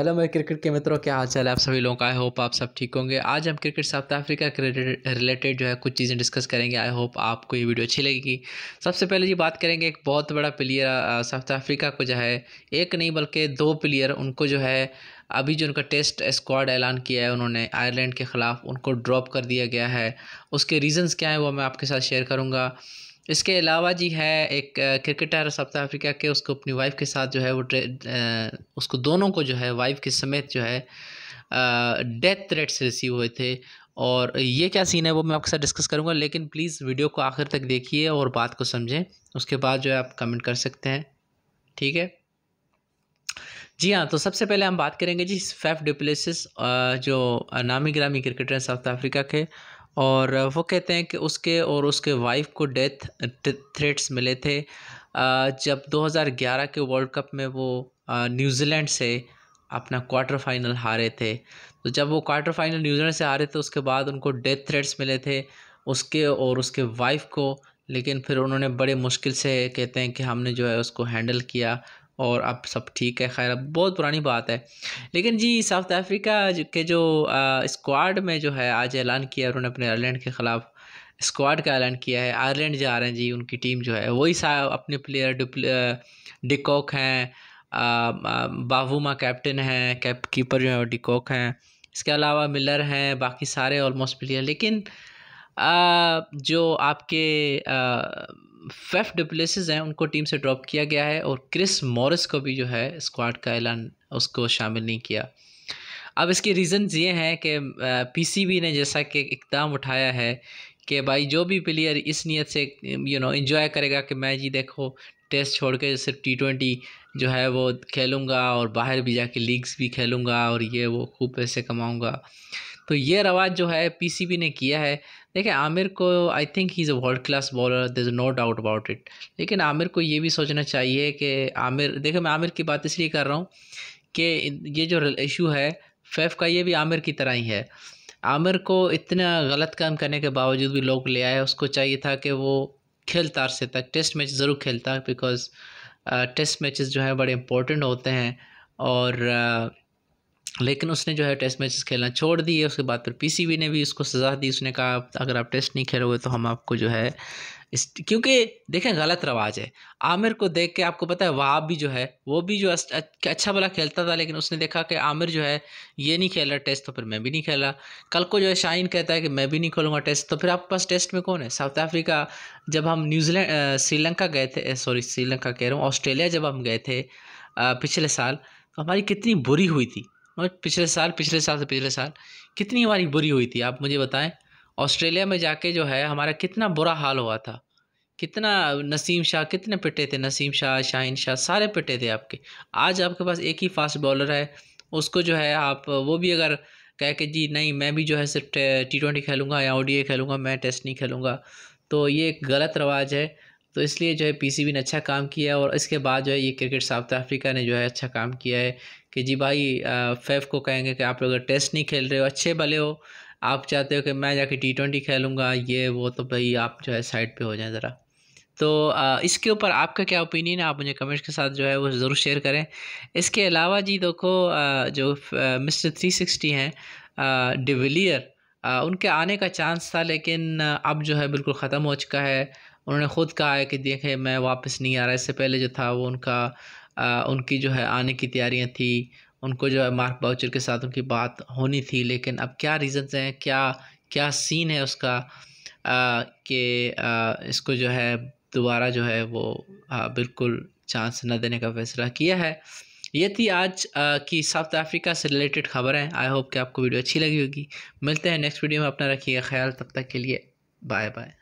hello मेरे cricket के मित्रों क्या हाल चाल है आप सभी लोगों का आई होप आप सब ठीक होंगे आज हम क्रिकेट साउथ अफ्रीका के रिलेटेड जो है कुछ चीज़ें डिस्कस करेंगे आई होप आपको ये वीडियो अच्छी लगेगी सबसे पहले जी बात करेंगे एक बहुत बड़ा प्लेयर साउथ अफ्रीका को जो है एक नहीं बल्कि दो प्लेयर उनको जो है अभी जो उनका टेस्ट स्क्वाड ऐलान किया है उन्होंने आयरलैंड के ख़िलाफ़ उनको ड्रॉप कर दिया गया है उसके रीज़न्स क्या हैं वो मैं आपके साथ शेयर करूँगा इसके अलावा जी है एक क्रिकेटर साउथ अफ्रीका के उसको अपनी वाइफ के साथ जो है वो उसको दोनों को जो है वाइफ के समेत जो है डेथ थ्रेट्स रिसीव हुए थे और ये क्या सीन है वो मैं आपके साथ डिस्कस करूँगा लेकिन प्लीज़ वीडियो को आखिर तक देखिए और बात को समझें उसके बाद जो है आप कमेंट कर सकते हैं ठीक है जी हाँ तो सबसे पहले हम बात करेंगे जी फैफ डिप्लेसिस जो नामी ग्रामी क्रिकेटर हैं साउथ अफ्रीका के और वो कहते हैं कि उसके और उसके वाइफ को डेथ थ्रेट्स मिले थे जब 2011 के वर्ल्ड कप में वो न्यूजीलैंड से अपना क्वार्टर फाइनल हारे थे तो जब वो क्वार्टर फाइनल न्यूजीलैंड से हारे थे तो उसके बाद उनको डेथ थ्रेट्स मिले थे उसके और उसके वाइफ को लेकिन फिर उन्होंने बड़े मुश्किल से कहते हैं कि हमने जो है उसको हैंडल किया और अब सब ठीक है खैर अब बहुत पुरानी बात है लेकिन जी साउथ अफ्रीका के जो स्क्वाड में जो है आज ऐलान किया उन्होंने अपने आयरलैंड के ख़िलाफ़ स्क्वाड का ऐलान किया है आयरलैंड जा रहे हैं जी उनकी टीम जो है वही सा अपने प्लेयर डिकॉक हैं बावूमा कैप्टन हैं कैप कीपर जो है डिकॉक हैं इसके अलावा मिलर हैं बाकी सारे ऑलमोस्ट प्लेयर लेकिन आ, जो आपके आ, फेफ डुप्लेसिस हैं उनको टीम से ड्रॉप किया गया है और क्रिस मॉरिस को भी जो है स्क्वाड का ऐलान उसको शामिल नहीं किया अब इसके रीज़न्स ये हैं कि पीसीबी ने जैसा कि इकदाम उठाया है कि भाई जो भी प्लेयर इस नीयत से यू नो इन्जॉय करेगा कि मैं जी देखो टेस्ट छोड़ के सिर्फ टी ट्वेंटी जो है वो खेलूँगा और बाहर भी जाके लीग्स भी खेलूँगा और ये वो खूब पैसे कमाऊँगा तो ये रवाज जो है पीसीबी ने किया है देखिए आमिर को I think he is a world class bowler there is no doubt about it लेकिन आमिर को ये भी सोचना चाहिए कि आमिर देखिए मैं आमिर की बात इसलिए कर रहा हूँ कि ये जो इशू है फैफ का ये भी आमिर की तरह ही है आमिर को इतना गलत काम करने के बावजूद भी लोग ले आए उसको चाहिए था कि वो खेलता अरसे तक टेस्ट मैच ज़रूर खेलता बिकॉज टेस्ट मैचेस जो हैं बड़े इंपॉर्टेंट होते हैं और uh, लेकिन उसने जो है टेस्ट मैचेस खेलना छोड़ दिए उसके बाद फिर पीसीबी ने भी उसको सज़ा दी उसने कहा अगर आप टेस्ट नहीं खेलोगे तो हम आपको जो है इस क्योंकि देखें गलत रवाज है आमिर को देख के आपको पता है वहाब भी जो है वो भी जो अच्छा भला खेलता था लेकिन उसने देखा कि आमिर जो है ये नहीं खेल रहा टेस्ट तो फिर मैं भी नहीं खेला कल को जो है शाइन कहता है कि मैं भी नहीं खेलूँगा टेस्ट तो फिर आपके पास टेस्ट में कौन है साउथ अफ्रीका जब हम न्यूजीलैंड श्रीलंका गए थे सॉरी श्रीलंका कह रहा हूँ ऑस्ट्रेलिया जब हम गए थे पिछले साल तो हमारी कितनी बुरी हुई थी और मतलब पिछले साल पिछले साल से पिछले साल कितनी हमारी बुरी हुई थी आप मुझे बताएं ऑस्ट्रेलिया में जाके जो है हमारा कितना बुरा हाल हुआ था कितना नसीम शाह कितने पिटे थे नसीम शाह शाहिन शाह सारे पिटे थे आपके आज आपके पास एक ही फास्ट बॉलर है उसको जो है आप वो भी अगर कह के जी नहीं मैं भी जो है सिर्फ टी ट्वेंटी खेलूँगा या ओ खेलूँगा मैं टेस्ट नहीं खेलूँगा तो ये एक गलत रवाज है तो इसलिए जो है पीसीबी ने अच्छा काम किया और इसके बाद जो है ये क्रिकेट साउथ अफ्रीका ने जो है अच्छा काम किया है कि जी भाई फेफ को कहेंगे कि आप लोग टेस्ट नहीं खेल रहे हो अच्छे भले हो आप चाहते हो कि मैं जाके टी ट्वेंटी खेलूँगा ये वो तो भाई आप जो है साइड पे हो जाएं ज़रा तो इसके ऊपर आपका क्या ओपिनियन है आप मुझे कमेंट्स के साथ जो है वो ज़रूर शेयर करें इसके अलावा जी देखो जो मिस्टर थ्री सिक्सटी हैं डिविलियर उनके आने का चांस था लेकिन अब जो है बिल्कुल ख़त्म हो चुका है उन्होंने ख़ुद कहा है कि देखें मैं वापस नहीं आ रहा इससे पहले जो था वो उनका आ, उनकी जो है आने की तैयारियाँ थी उनको जो है मार्क बाउचर के साथ उनकी बात होनी थी लेकिन अब क्या रीज़न्स हैं क्या क्या सीन है उसका कि इसको जो है दोबारा जो है वो आ, बिल्कुल चांस न देने का फैसला किया है ये थी आज आ, की साउथ अफ्रीका से रिलेटेड खबरें आई होप कि आपको वीडियो अच्छी लगी होगी मिलते हैं नेक्स्ट वीडियो में अपना रखिएगा ख्याल तब तक के लिए बाय बाय